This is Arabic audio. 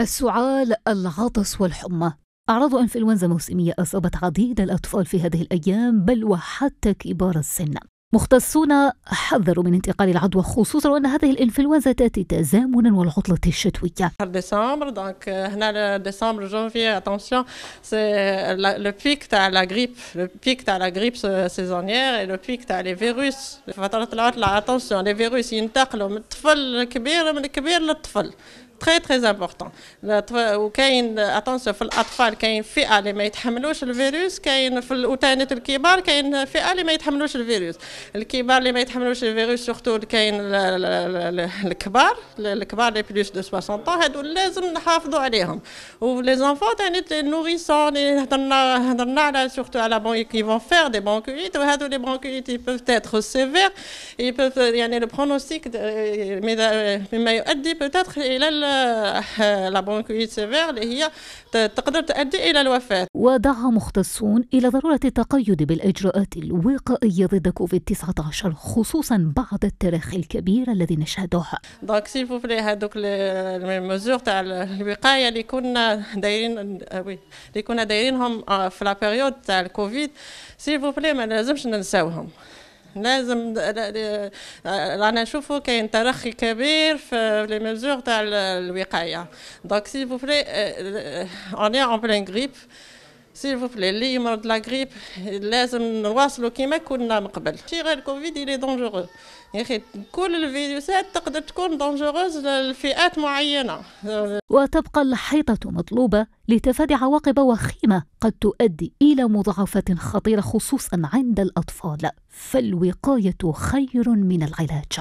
السعال العطس والحمى أعراض إنفلونزا موسمية أصابت عديد الأطفال في هذه الأيام بل وحتى كبار السن مختصون حذروا من انتقال العدوى خصوصا وان هذه الانفلونزا تاتي تزامنا والعطله الشتويه. شهر ديسمبر دونك هنا ديسمبر جونفي اتونسيون سي لو بيك تاع لا غريب لو بيك تاع لا غريب سيزونيير لو بيك تاع لي فيروس فتره العطله اتونسيون لي فيروس ينتقلوا من الطفل الكبير من الكبير للطفل تري تري امبورطون وكاين اتونسيون في الاطفال كاين فئه اللي ما يتحملوش الفيروس كاين في الاوتانات الكبار كاين فئه اللي ما يتحملوش الفيروس الكبار اللي ما يتحملوش الفيروس سورتو كاين الكبار الكبار لي بلوس دو 60 هادو لازم نحافظوا عليهم ولي زانفون تاعني النوريسون اللي هضرنا هضرنا على سورتو على بون كي فون فير دي برونكوليت وهادو لي برونكوليت peuvent être sévères ils peuvent يعني le pronostic مما يؤدي euh, euh, peut-être الى لا بونكويت سيفير اللي هي تقدر تؤدي الى الوفاه. ودعا مختصون الى ضروره التقيد بالاجراءات الوقائيه ضد كوفيد 19 خصوصا بعد التراخي الكبير الذي نشهده. دونك سيل فوبلي هذوك الميزور تاع الوقايه اللي كنا دايرين وي اللي كنا دايرينهم في لا بيريود تاع الكوفيد سيل فوبلي ما لازمش ننساوهم. لازم آه، رانا نشوفوا كاين ترخي كبير في لي ميزور تاع الوقايه دونك سي فو بلي اون اون بلان غريب سيل اللي يمرض لا غريب لازم نواصلوا كيما كنا من قبل شي غير الكوفيد اللي دونجورو يا اخي كل الفيروسات تقدر تكون دونجوروز لفئات معينه وتبقى الحيطه مطلوبه لتفادي عواقب وخيمه قد تؤدي الى مضاعفات خطيره خصوصا عند الاطفال فالوقايه خير من العلاج